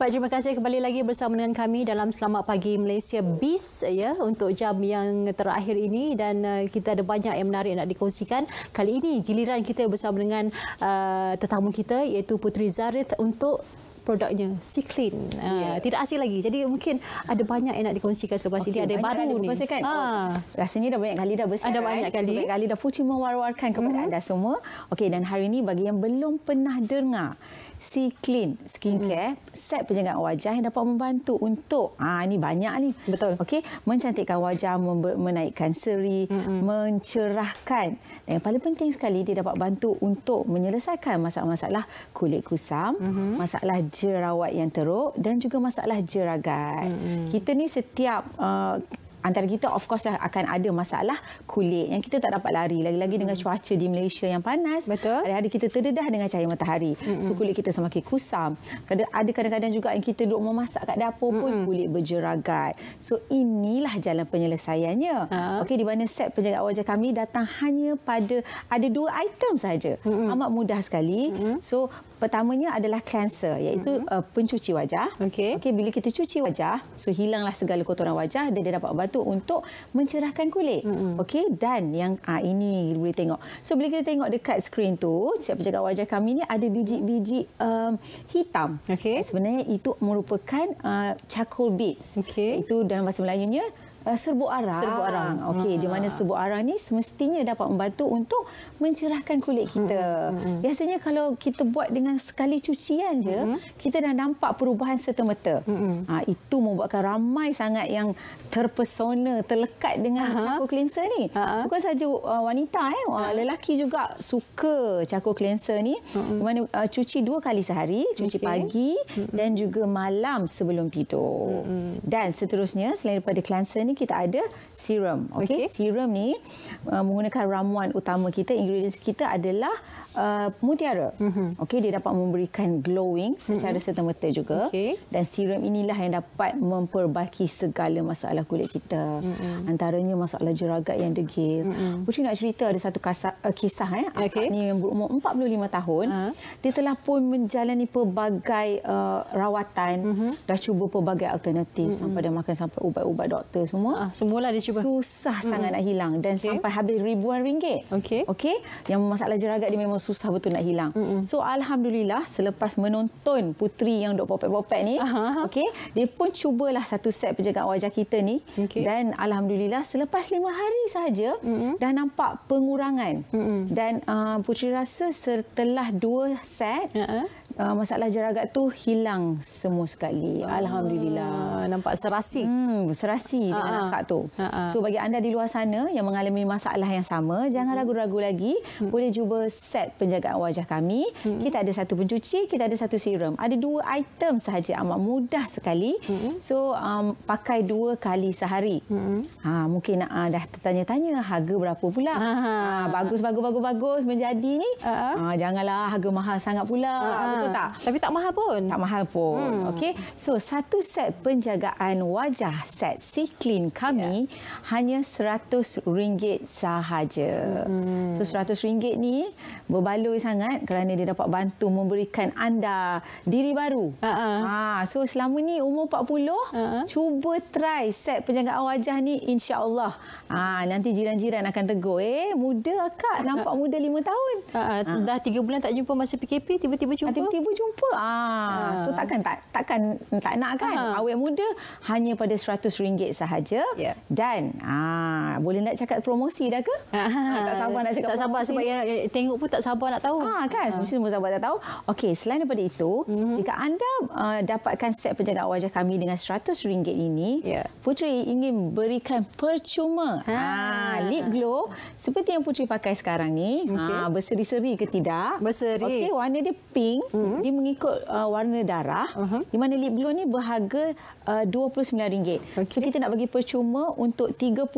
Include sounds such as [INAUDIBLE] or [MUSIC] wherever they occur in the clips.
Baik, terima kasih kembali lagi bersama dengan kami dalam Selamat Pagi Malaysia BIS ya, untuk jam yang terakhir ini dan uh, kita ada banyak yang menarik nak dikongsikan. Kali ini giliran kita bersama dengan uh, tetamu kita iaitu Putri Zarith untuk produknya si clean yeah. Ya. tidak asyik lagi jadi mungkin ada banyak yang nak dikongsikan selepas okay, ini ada baru ni ha. rasanya dah banyak kali dah bersiaran ada eh? banyak kali banyak kali dah puji mewar-warkan kepada mm -hmm. anda semua okey dan hari ini bagi yang belum pernah dengar Si Clean Skincare, mm. set penjagaan wajah yang dapat membantu untuk ah ini banyak ni. Betul. Okey, mencantikkan wajah, menaikkan seri, mm-hmm. mencerahkan. Dan yang paling penting sekali dia dapat bantu untuk menyelesaikan masalah-masalah kulit kusam, mm-hmm. masalah jerawat yang teruk dan juga masalah jeragat. Mm-hmm. Kita ni setiap uh, antara kita of course lah akan ada masalah kulit yang kita tak dapat lari lagi-lagi dengan hmm. cuaca di Malaysia yang panas betul hari-hari kita terdedah dengan cahaya matahari hmm. so kulit kita semakin kusam ada kadang-kadang juga yang kita duduk memasak kat dapur pun hmm. kulit berjeragat so inilah jalan penyelesaiannya ah. Okay, di mana set penjaga wajah kami datang hanya pada ada dua item saja amat mudah sekali so Pertamanya adalah cleanser iaitu mm -hmm. uh, pencuci wajah. Okey. Okey bila kita cuci wajah, so hilanglah segala kotoran wajah dan dia dapat bantu untuk mencerahkan kulit. Mm -hmm. Okey dan yang uh, ini boleh tengok. So bila kita tengok dekat skrin tu, siapa jaga wajah kami ni ada biji-biji um, hitam. Okey. Sebenarnya itu merupakan uh, charcoal beads. Okey. Itu dalam bahasa Melayunya uh, eh, serbu arang. Serbu arang. Okey, di mana ha. serbu arang ni semestinya dapat membantu untuk mencerahkan kulit hmm, kita. Hmm, hmm. Biasanya kalau kita buat dengan sekali cucian je, hmm. kita dah nampak perubahan serta-merta. Hmm. hmm. Ha, itu membuatkan ramai sangat yang terpesona, terlekat dengan uh -huh. charcoal cleanser ni. Uh ha, -huh. Ha. Bukan saja uh, wanita eh, uh, lelaki juga suka charcoal cleanser ni. Hmm. Di mana uh, cuci dua kali sehari, cuci okay. pagi hmm. dan juga malam sebelum tidur. Hmm. Dan seterusnya selain daripada cleanser ni ni kita ada serum. Okey, okay. serum ni uh, menggunakan ramuan utama kita, ingredients kita adalah uh, mutiara. Mm -hmm. Okey, dia dapat memberikan glowing secara mm -hmm. serta-merta juga. Okay. Dan serum inilah yang dapat memperbaiki segala masalah kulit kita. Mm -hmm. Antaranya masalah jeragat yang degil. Bu mm -hmm. nak cerita ada satu kasar, uh, kisah eh, akak ni yang berumur 45 tahun. Uh. Dia telah pun menjalani pelbagai uh, rawatan, mm -hmm. dah cuba pelbagai alternatif mm -hmm. sampai dia makan sampai ubat-ubat doktor semua semua. Ah, semula dia cuba. Susah mm. sangat nak hilang dan okay. sampai habis ribuan ringgit. Okey. Okey. Yang masalah jeragat dia memang susah betul nak hilang. Mm-mm. So alhamdulillah selepas menonton putri yang dok popet-popet ni, okey, dia pun cubalah satu set penjagaan wajah kita ni okay. dan alhamdulillah selepas lima hari saja dah nampak pengurangan. Mm-mm. Dan uh, ah, putri rasa setelah dua set, uh-huh uh, masalah jeragat tu hilang semua sekali. Uh, Alhamdulillah. Nampak serasi. Hmm, serasi uh, dengan uh, akak tu. Uh, uh. So bagi anda di luar sana yang mengalami masalah yang sama, jangan mm-hmm. ragu-ragu hmm. lagi. Hmm. Boleh cuba set penjagaan wajah kami. Hmm. Kita ada satu pencuci, kita ada satu serum. Ada dua item sahaja amat mudah sekali. Hmm. So um, pakai dua kali sehari. Hmm. Ha, mungkin uh, dah tertanya-tanya harga berapa pula. Ha, bagus, bagus, bagus, bagus menjadi ni. Uh, uh. Ha, janganlah harga mahal sangat pula. Uh, uh tak? Tapi tak mahal pun. Tak mahal pun. Hmm. Okey. So satu set penjagaan wajah set si Clean kami yeah. hanya RM100 sahaja. Hmm. So RM100 ni berbaloi sangat kerana dia dapat bantu memberikan anda diri baru. Uh-uh. Ha, so selama ni umur 40 uh-uh. cuba try set penjagaan wajah ni insya-Allah. Ah ha, nanti jiran-jiran akan tegur eh muda akak nampak muda 5 tahun. Uh-uh. Ha. Dah 3 bulan tak jumpa masa PKP tiba-tiba jumpa. Ha, tiba tiba-tiba jumpa lah. ah uh. so takkan tak takkan tak nak kan uh. awet muda hanya pada RM100 sahaja yeah. dan ah boleh nak cakap promosi dah ke uh. tak sabar nak cakap tak sabar sebab ya, tengok pun tak sabar nak tahu ah kan uh. mesti semua sabar tak tahu okey selain daripada itu mm-hmm. jika anda uh, dapatkan set penjaga wajah kami dengan RM100 ini yeah. putri ingin berikan percuma ha. ah lip glow seperti yang putri pakai sekarang ni okay. ah berseri-seri ke tidak berseri okey warna dia pink mm -hmm. Dia mhm. mengikut uh, warna darah. Uh mhm. -huh. Di mana lip glow ni berharga uh, RM29. Uh, okay. So kita nak bagi percuma untuk 30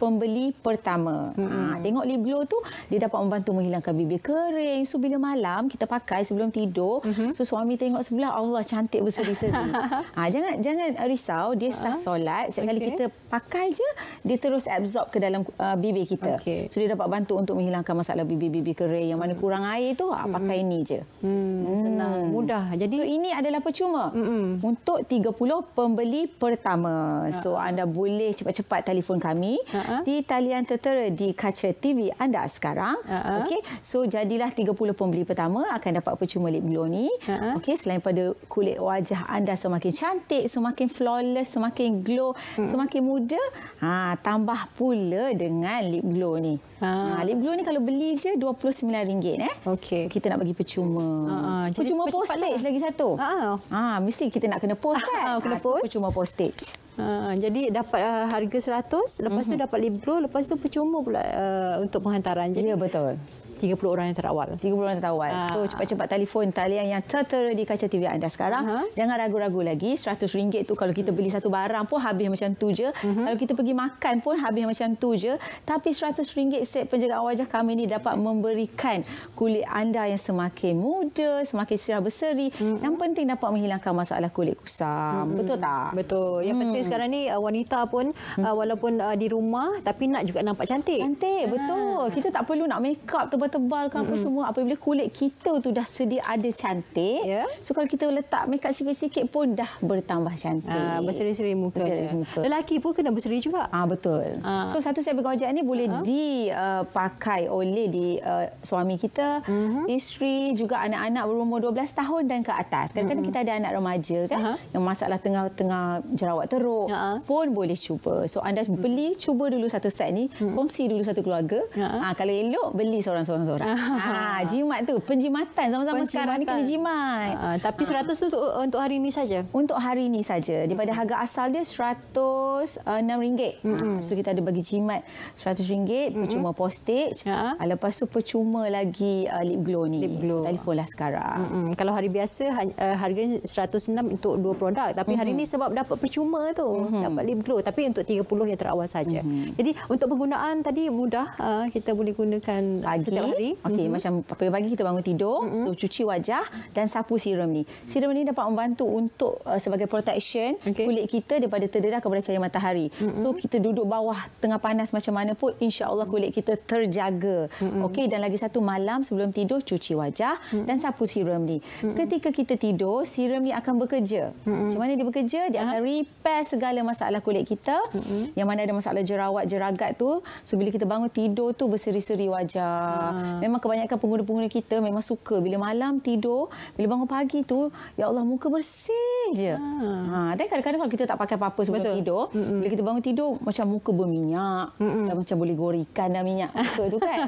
pembeli pertama. Mm -hmm. ha, tengok lip glow tu dia dapat membantu menghilangkan bibir kering. So bila malam kita pakai sebelum tidur. Mm -hmm. So suami tengok sebelah Allah cantik berseri-seri. ha, [LAUGHS] jangan jangan risau dia sah ah. solat. Setiap okay. kali kita pakai je dia terus absorb ke dalam uh, bibir kita. Okay. So dia dapat bantu untuk menghilangkan masalah bibir-bibir kering yang mana hmm. kurang air tu. Ha, pakai mm -hmm. ni je. Hmm. Hmm tenang, hmm. mudah. Jadi so, ini adalah percuma mm-hmm. untuk 30 pembeli pertama. Uh-huh. So anda boleh cepat-cepat telefon kami uh-huh. di talian tertera di kaca TV anda sekarang. Uh-huh. Okey. So jadilah 30 pembeli pertama akan dapat percuma lip glow ni. Uh-huh. Okey, selain pada kulit wajah anda semakin cantik, semakin flawless, semakin glow, uh-huh. semakin muda, ha tambah pula dengan lip glow ni. Ha, ah, lip glow ni kalau beli je RM29 eh. Okey. So, kita nak bagi percuma. Ha, percuma jadi, postage lah. lagi satu. Ha. Ha, mesti kita nak kena post kan? Ha, kena post. Ha, percuma postage. Ha, jadi dapat uh, harga 100 lepas mm -hmm. tu mhm. dapat lip glow, lepas tu percuma pula uh, untuk penghantaran. Jadi, ya, betul. 30 orang yang terawal. 30 orang terawal. Ha. So cepat-cepat telefon talian yang tertera di kaca TV anda sekarang. Uh -huh. Jangan ragu-ragu lagi. RM100 tu kalau kita beli satu barang pun habis macam tu je. Uh mhm. -huh. Kalau kita pergi makan pun habis macam tu je. Tapi RM100 set penjagaan wajah kami ni dapat memberikan kulit anda yang semakin muda, semakin cerah berseri. Uh mhm. -huh. Yang penting dapat menghilangkan masalah kulit kusam. Uh mhm. -huh. Betul tak? Betul. Yang uh hmm. -huh. penting sekarang ni uh, wanita pun uh, hmm. walaupun uh, di rumah tapi nak juga nampak cantik. Cantik, ah. betul. Uh -huh. Kita tak perlu nak make up tu tebal ke apa mm. semua apabila kulit kita tu dah sedia ada cantik yeah. so kalau kita letak mekap sikit-sikit pun dah bertambah cantik ha, ah, berseri-seri muka, muka lelaki pun kena berseri juga ah ha, betul ha. so satu set bergojek ni boleh ha. Ah. dipakai uh, oleh di uh, suami kita mm-hmm. isteri juga anak-anak berumur 12 tahun dan ke atas kadang-kadang mm-hmm. kita ada anak remaja kan uh-huh. yang masalah tengah-tengah jerawat teruk uh-huh. pun boleh cuba so anda mm. beli mm. cuba dulu satu set ni mm. kongsi dulu satu keluarga uh ha, kalau elok beli seorang-seorang seorang-seorang. Ah. ah, jimat tu penjimatan sama-sama sekarang ni kena jimat. Ha, tapi 100 ah. tu untuk, untuk hari ni saja. Untuk hari ni saja. Daripada harga asal dia 106 eh, ringgit. Mm-hmm. So kita ada bagi jimat 100 ringgit percuma mm-hmm. postage. Ha. Lepas tu percuma lagi uh, lip glow ni. Lip glow. So, telefon lah sekarang. Mm-hmm. Kalau hari biasa ha, eh, harganya 106 untuk dua produk tapi mm-hmm. hari ni sebab dapat percuma tu mm-hmm. dapat lip glow tapi untuk 30 yang terawal saja. Mm-hmm. Jadi untuk penggunaan tadi mudah kita boleh gunakan pagi hari. Okey, mm -hmm. macam pagi-pagi kita bangun tidur, mm -hmm. so cuci wajah dan sapu serum ni. Serum ni dapat membantu untuk uh, sebagai protection okay. kulit kita daripada terdedah kepada cahaya matahari. Mm -hmm. So kita duduk bawah tengah panas macam mana pun insya-Allah hmm. kulit kita terjaga. Mm -hmm. Okey, dan lagi satu malam sebelum tidur cuci wajah mm -hmm. dan sapu serum ni. Mm -hmm. Ketika kita tidur, serum ni akan bekerja. Mm -hmm. Macam mana dia bekerja? Dia akan ah. repair segala masalah kulit kita. Mm -hmm. Yang mana ada masalah jerawat, jeragat tu, so bila kita bangun tidur tu berseri-seri wajah. Ah. Ah. Memang kebanyakan pengguna-pengguna kita memang suka bila malam tidur, bila bangun pagi tu, ya Allah muka bersih je. Ha. ha dan kadang-kadang kalau kita tak pakai apa-apa sebelum Betul. tidur, mm -mm. bila kita bangun tidur macam muka berminyak, mm -mm. dan macam boleh gorikan dah minyak muka tu kan.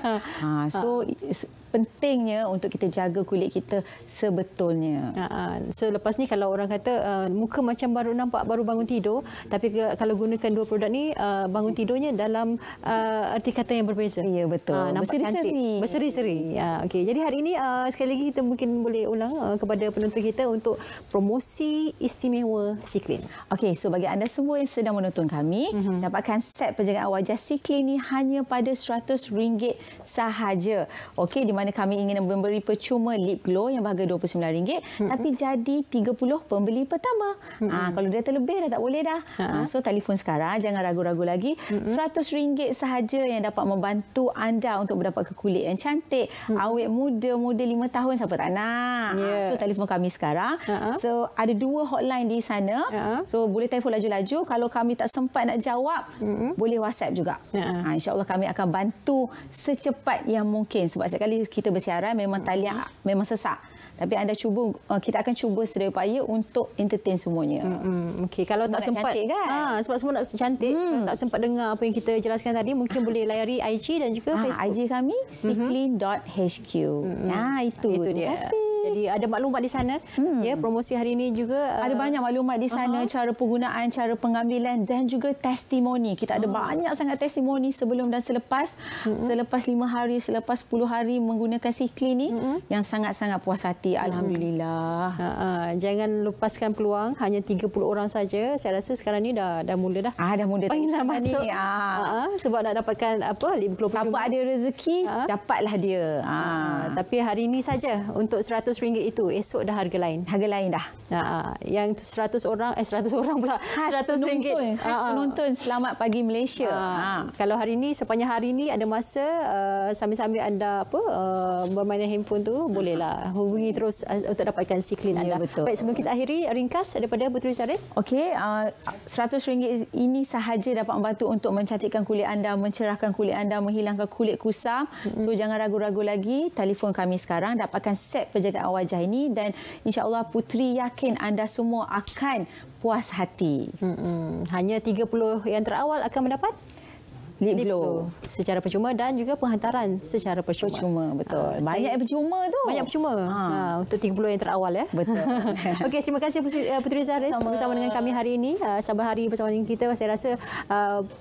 Ha [LAUGHS] so pentingnya untuk kita jaga kulit kita sebetulnya. Ha, ha. So lepas ni kalau orang kata uh, muka macam baru nampak baru bangun tidur, tapi ke, kalau gunakan dua produk ni uh, bangun tidurnya dalam uh, arti kata yang berbeza. Iya yeah, betul. Uh, Berseri-seri. Berseri-seri. Ya okey. Jadi hari ini uh, sekali lagi kita mungkin boleh ulang uh, kepada penonton kita untuk promosi istimewa Siklin. Okey, so bagi anda semua yang sedang menonton kami, mm-hmm. dapatkan set penjagaan wajah Siklin ni hanya pada RM100 sahaja. Okey, di mana mana kami ingin memberi percuma lip glow yang harga RM29 mm -hmm. tapi jadi 30 pembeli pertama. Mm -hmm. ha, kalau dia terlebih dah tak boleh dah. Ha. Ha, so telefon sekarang jangan ragu-ragu lagi. RM100 mm -hmm. sahaja yang dapat membantu anda untuk mendapat kulit yang cantik. Mm -hmm. Awet muda muda 5 tahun siapa tak nak. Ah, yeah. Ha, so telefon kami sekarang. Uh ha. -huh. So ada dua hotline di sana. Uh ha. -huh. So boleh telefon laju-laju kalau kami tak sempat nak jawab mm -hmm. boleh WhatsApp juga. Uh -huh. ha, InsyaAllah kami akan bantu secepat yang mungkin sebab kali kita bersiaran memang talian hmm. memang sesak. Tapi anda cuba uh, kita akan cuba sedaya upaya untuk entertain semuanya. Hmm. Okey kalau semua tak sempat cantik, kan? ha sebab semua nak cantik hmm. kalau tak sempat dengar apa yang kita jelaskan tadi mungkin [COUGHS] boleh layari IG dan juga ha, Facebook. IG kami mhm. siklin.hq. Hmm. Nah itu. itu dia. Terima kasih. Jadi ada maklumat di sana. Hmm. Ya, promosi hari ini juga. Uh, ada banyak maklumat di sana, uh -huh. cara penggunaan, cara pengambilan dan juga testimoni. Kita ada uh oh. -huh. banyak sangat testimoni sebelum dan selepas. Uh hmm. -huh. Selepas lima hari, selepas sepuluh hari menggunakan sikli ini uh hmm. -huh. yang sangat-sangat puas hati. Hmm. Alhamdulillah. Uh ha, -huh. Ha. Uh -huh. Jangan lepaskan peluang. Hanya 30 orang saja. Saya rasa sekarang ini dah, dah mula dah. Ah, dah mula. Panggilan oh, masuk. Ini, uh Uh ah. -huh. Ha, Sebab nak dapatkan apa? 50 Siapa ada rezeki, uh -huh. dapatlah dia. Uh -huh. Uh -huh. Tapi hari ini saja untuk seratus. RM100 itu esok dah harga lain. Harga lain dah. Ha, ha. yang 100 orang eh 100 orang pula RM100. Ha, ha. Penonton selamat pagi Malaysia. Ha. Ha. Kalau hari ini sepanjang hari ini ada masa eh, sambil-sambil uh, anda apa uh, bermain handphone tu bolehlah hubungi terus eh, untuk dapatkan siklin ya, anda. betul. Baik sebelum kita akhiri ringkas daripada Putri Syarif. Okey uh, RM100 ini sahaja dapat membantu untuk mencantikkan kulit anda, mencerahkan kulit anda, menghilangkan kulit kusam. mm -hmm. jangan ragu-ragu lagi telefon kami sekarang dapatkan set penjaga perbezaan wajah ini dan insyaallah Putri yakin anda semua akan puas hati. Hmm, hmm. Hanya 30 yang terawal akan mendapat lip glow secara percuma dan juga penghantaran secara percuma. Percuma ah, betul. Ha, banyak saya, yang percuma tu. Banyak percuma. Ha. ha untuk 30 yang terawal ya. Betul. [LAUGHS] Okey, terima kasih Puteri eh, Zahra bersama dengan kami hari ini. Sabah hari bersama dengan kita. Saya rasa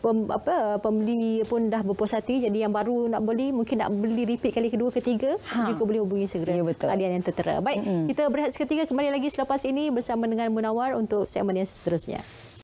pem, apa pembeli pun dah berpuas hati. Jadi yang baru nak beli mungkin nak beli repeat kali kedua ketiga ha. juga boleh hubungi segera. Ya betul. Kalian yang tertera. Baik, mm-hmm. kita berehat seketika kembali lagi selepas ini bersama dengan Munawar untuk segmen yang seterusnya.